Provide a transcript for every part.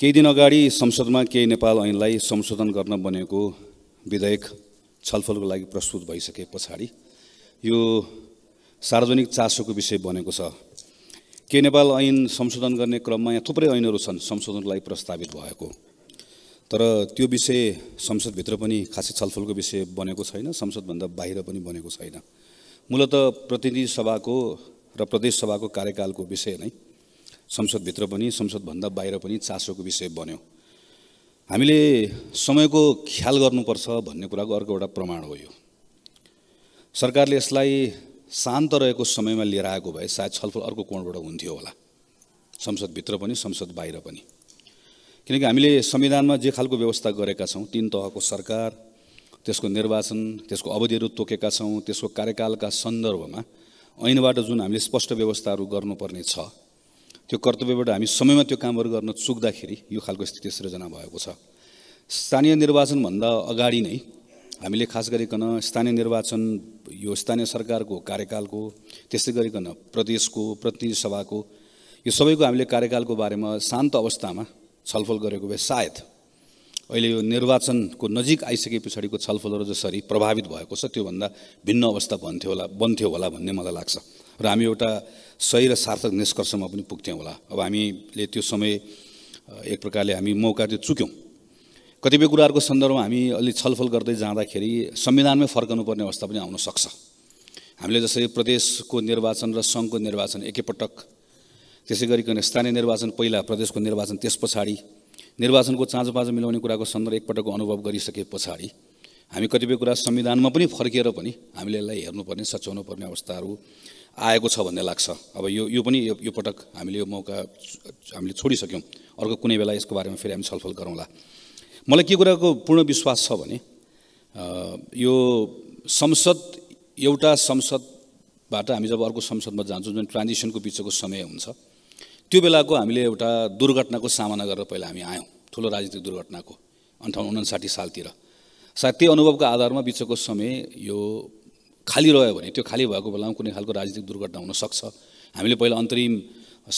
केही दिन अगाडि संसदमा केही नेपाल ऐनलाई संशोधन गर्न बनेको विधेयक छलफलको लागि प्रस्तुत भइसके पछाडि यो सार्वजनिक चासोको विषय बनेको छ के नेपाल ऐन संशोधन गर्ने क्रममा यहाँ थुप्रै ऐनहरू छन् संशोधनको लागि प्रस्तावित भएको तर त्यो विषय संसदभित्र पनि खासै छलफलको विषय बनेको छैन संसदभन्दा बाहिर पनि बनेको छैन मूलत प्रतिनिधि सभाको र प्रदेशसभाको कार्यकालको विषय नै संसदभित्र पनि संसदभन्दा बाहिर पनि चासोको विषय बन्यो हामीले समयको ख्याल गर्नुपर्छ भन्ने कुराको अर्को एउटा प्रमाण हो यो सरकारले यसलाई शान्त रहेको समयमा लिएर आएको भए सायद छलफल अर्को कोणबाट हुन्थ्यो होला संसदभित्र पनि संसद बाहिर पनि किनकि हामीले संविधानमा जे खालको व्यवस्था गरेका छौँ तिन तहको सरकार त्यसको निर्वाचन त्यसको अवधिहरू तोकेका छौँ त्यसको कार्यकालका सन्दर्भमा ऐनबाट जुन हामीले स्पष्ट व्यवस्थाहरू गर्नुपर्ने छ त्यो कर्तव्यबाट हामी समयमा त्यो कामहरू गर्न चुक्दाखेरि यो खालको स्थिति सृजना भएको छ स्थानीय निर्वाचनभन्दा अगाडि नै हामीले खास गरिकन स्थानीय निर्वाचन यो स्थानीय सरकारको कार्यकालको त्यसै गरिकन प्रदेशको प्रतिनिधि सभाको यो सबैको हामीले कार्यकालको बारेमा शान्त अवस्थामा छलफल गरेको भए सायद अहिले यो निर्वाचनको नजिक आइसके पछाडिको छलफलहरू जसरी प्रभावित भएको छ त्योभन्दा भिन्न अवस्था भन्थ्यो होला बन्थ्यो होला भन्ने मलाई लाग्छ र हामी एउटा सही र सार्थक निष्कर्षमा पनि पुग्थ्यौँ होला अब हामीले त्यो समय एक प्रकारले हामी मौका त्यो चुक्यौँ कतिपय कुराहरूको सन्दर्भमा हामी अलि छलफल गर्दै जाँदाखेरि संविधानमै फर्कनुपर्ने अवस्था पनि आउन सक्छ हामीले जसरी प्रदेशको निर्वाचन र सङ्घको निर्वाचन एकैपटक त्यसै गरिकन स्थानीय निर्वाचन पहिला प्रदेशको निर्वाचन त्यस पछाडि निर्वाचनको चाँजो पाँचो मिलाउने कुराको सन्दर्भ एकपटकको अनुभव गरिसके पछाडि हामी कतिपय कुरा संविधानमा पनि फर्किएर पनि हामीले यसलाई हेर्नुपर्ने सच्याउनु पर्ने अवस्थाहरू आएको छ भन्ने लाग्छ अब यो यो पनि यो, पटक हामीले यो मौका हामीले छोडिसक्यौँ अर्को कुनै बेला यसको बारेमा फेरि हामी छलफल गरौँला मलाई के कुराको पूर्ण विश्वास छ भने यो संसद एउटा संसदबाट हामी जब अर्को संसदमा जान्छौँ जुन ट्रान्जिसनको बिचको समय हुन्छ त्यो बेलाको हामीले एउटा दुर्घटनाको सामना गरेर पहिला हामी आयौँ ठुलो राजनीतिक दुर्घटनाको अन्ठाउन्न उन्साठी सालतिर सायद त्यही अनुभवको आधारमा बिचको समय यो खाली रह्यो भने त्यो खाली भएको बेलामा कुनै खालको राजनीतिक दुर्घटना हुनसक्छ हामीले पहिला अन्तरिम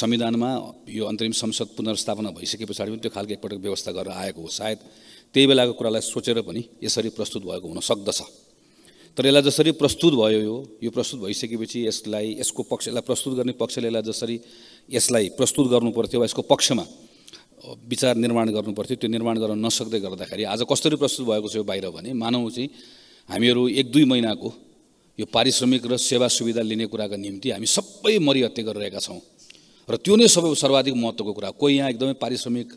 संविधानमा यो अन्तरिम संसद पुनर्स्थापना भइसके पछाडि पनि त्यो खालको एकपटक व्यवस्था गरेर आएको हो सायद त्यही बेलाको कुरालाई सोचेर पनि यसरी प्रस्तुत भएको हुन सक्दछ तर यसलाई जसरी प्रस्तुत भयो यो यो प्रस्तुत भइसकेपछि यसलाई यसको पक्ष यसलाई प्रस्तुत गर्ने पक्षले यसलाई जसरी यसलाई प्रस्तुत गर्नुपर्थ्यो वा यसको पक्षमा विचार निर्माण गर्नु गर्नुपर्थ्यो त्यो निर्माण गर्न नसक्दै गर्दाखेरि आज कसरी प्रस्तुत भएको छ यो बाहिर भने मानौँ चाहिँ हामीहरू एक दुई महिनाको यो पारिश्रमिक र सेवा सुविधा लिने कुराको निम्ति हामी सबै मरिहत्या गरिरहेका छौँ र त्यो नै सबै सर्वाधिक महत्त्वको कुरा कोही यहाँ एकदमै पारिश्रमिक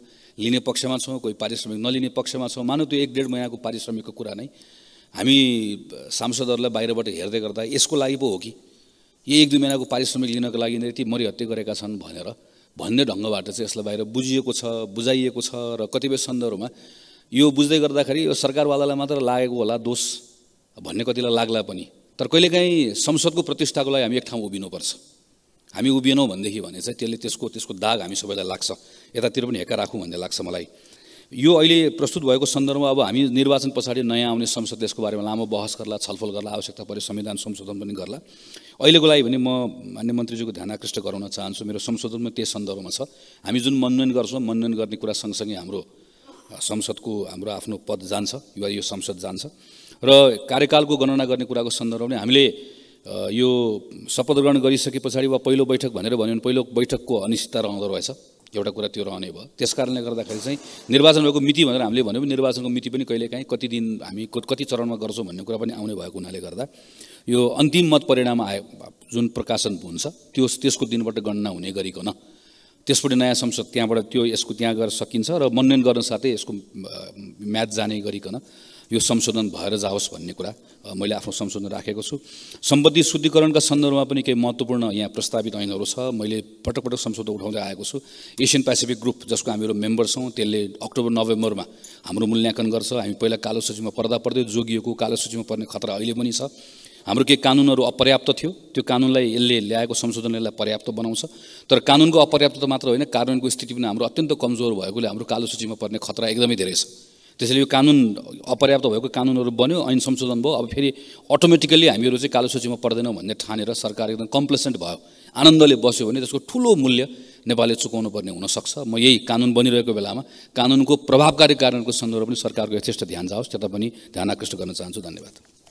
लिने पक्षमा छौँ कोही पारिश्रमिक नलिने पक्षमा छौँ मानौँ त्यो एक डेढ महिनाको पारिश्रमिकको कुरा नै हामी सांसदहरूलाई बाहिरबाट हेर्दै गर्दा यसको लागि पो हो कि यही एक दुई महिनाको पारिश्रमिक लिनको लागि नै ती मरिहत्या गरेका छन् भनेर भन्ने ढङ्गबाट चाहिँ यसलाई बाहिर बुझिएको छ बुझाइएको छ र कतिपय सन्दर्भमा यो बुझ्दै गर्दाखेरि यो सरकारवालालाई मात्र लागेको होला दोष भन्ने कतिलाई लाग्ला पनि तर कहिलेकाहीँ संसदको प्रतिष्ठाको लागि हामी एक ठाउँ उभिनुपर्छ हामी उभिएनौँ भनेदेखि भने चाहिँ त्यसले त्यसको त्यसको दाग हामी सबैलाई लाग्छ यतातिर पनि हेक्का राखौँ भन्ने लाग्छ मलाई यो अहिले प्रस्तुत भएको सन्दर्भमा अब हामी निर्वाचन पछाडि नयाँ आउने संसद यसको बारेमा लामो बहस गर्ला छलफल गर्ला आवश्यकता पऱ्यो संविधान संशोधन पनि गर्ला अहिलेको लागि भने म मान्य मन्त्रीज्यूको ध्यान आकृष्ट गराउन चाहन्छु मेरो संशोधन पनि त्यस सन्दर्भमा छ हामी जुन मनोनयन गर्छौँ मनोनयन गर्ने कुरा सँगसँगै हाम्रो संसदको हाम्रो आफ्नो पद जान्छ वा यो संसद जान्छ र कार्यकालको गणना गर्ने कुराको सन्दर्भमा हामीले यो शपथ ग्रहण गरिसके पछाडि वा पहिलो बैठक भनेर भन्यो भने पहिलो बैठकको अनिश्चितता रहँदो रहेछ एउटा कुरा त्यो रहने भयो त्यस कारणले गर्दाखेरि चाहिँ निर्वाचन भएको मिति भनेर हामीले भन्यो भने निर्वाचनको मिति पनि कहिलेकाहीँ कति दिन हामी कति चरणमा गर्छौँ भन्ने कुरा पनि आउने भएको हुनाले गर्दा यो अन्तिम मत परिणाम आयो जुन प्रकाशन हुन्छ त्यो त्यसको दिनबाट गणना हुने गरिकन त्यसपट्टि नयाँ संसद त्यहाँबाट त्यो यसको त्यहाँ गएर सकिन्छ र मनोनयन गर्न साथै यसको म्याच जाने गरिकन यो संशोधन भएर जाओस् भन्ने कुरा मैले आफ्नो संशोधन राखेको छु सम्बन्धी शुद्धिकरणका सन्दर्भमा पनि केही महत्त्वपूर्ण यहाँ प्रस्तावित ऐनहरू छ मैले पटक पटक संशोधन उठाउँदै आएको छु एसियन पेसिफिक ग्रुप जसको हामीहरू मेम्बर छौँ त्यसले अक्टोबर नोभेम्बरमा हाम्रो मूल्याङ्कन गर्छ हामी पहिला कालो सूचीमा पर्दा पर्दै जोगिएको कालो सूचीमा पर्ने खतरा अहिले पनि छ हाम्रो केही कानुनहरू अपर्याप्त थियो त्यो कानुनलाई यसले ल्याएको संशोधनले यसलाई पर्याप्त बनाउँछ तर कानुनको अपर्याप्तता मात्र होइन कानुनको स्थिति पनि हाम्रो अत्यन्त कमजोर भएकोले हाम्रो कालो सूचीमा पर्ने खतरा एकदमै धेरै छ त्यसैले यो कानुन अपर्याप्त भएको कानुनहरू बन्यो ऐन संशोधन भयो अब फेरि अटोमेटिकल्ली हामीहरू चाहिँ कालो सूचीमा पर्दैनौँ भन्ने ठानेर सरकार एकदम कम्प्लेसेन्ट भयो आनन्दले बस्यो भने त्यसको ठुलो मूल्य नेपालले चुकाउनु पर्ने हुनसक्छ म यही कानुन बनिरहेको बेलामा कानुनको प्रभावकारी कारणको सन्दर्भ पनि सरकारको यथेष्ट ध्यान जाओस् त्यता पनि ध्यान आकृष्ट गर्न चाहन्छु धन्यवाद